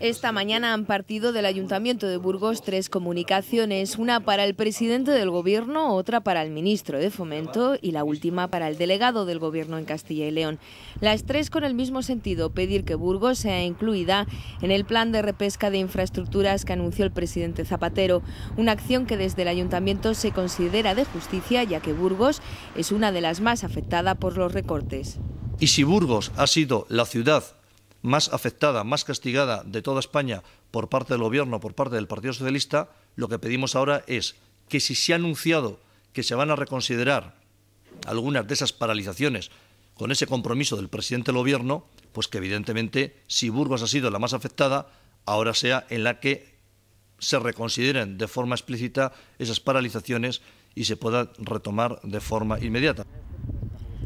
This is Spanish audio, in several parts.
Esta mañana han partido del Ayuntamiento de Burgos tres comunicaciones, una para el presidente del Gobierno, otra para el ministro de Fomento y la última para el delegado del Gobierno en Castilla y León. Las tres con el mismo sentido, pedir que Burgos sea incluida en el plan de repesca de infraestructuras que anunció el presidente Zapatero, una acción que desde el Ayuntamiento se considera de justicia ya que Burgos es una de las más afectadas por los recortes. Y si Burgos ha sido la ciudad más afectada, más castigada de toda España por parte del Gobierno, por parte del Partido Socialista, lo que pedimos ahora es que si se ha anunciado que se van a reconsiderar algunas de esas paralizaciones con ese compromiso del presidente del Gobierno, pues que evidentemente si Burgos ha sido la más afectada, ahora sea en la que se reconsideren de forma explícita esas paralizaciones y se pueda retomar de forma inmediata.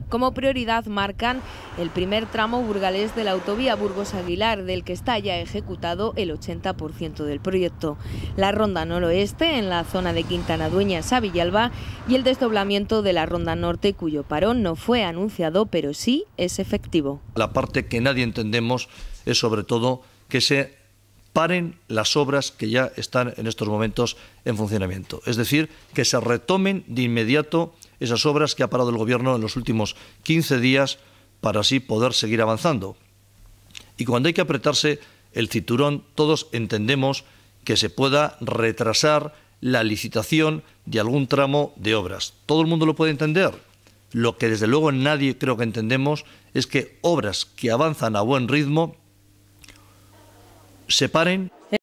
Como prioridad marcan el primer tramo burgalés de la autovía Burgos-Aguilar, del que está ya ejecutado el 80% del proyecto. La ronda noroeste, en la zona de Quintana dueña a y el desdoblamiento de la ronda norte, cuyo parón no fue anunciado, pero sí es efectivo. La parte que nadie entendemos es sobre todo que se paren las obras que ya están en estos momentos en funcionamiento. Es decir, que se retomen de inmediato esas obras que ha parado el Gobierno en los últimos 15 días para así poder seguir avanzando. Y cuando hay que apretarse el cinturón, todos entendemos que se pueda retrasar la licitación de algún tramo de obras. Todo el mundo lo puede entender. Lo que desde luego nadie creo que entendemos es que obras que avanzan a buen ritmo se paren.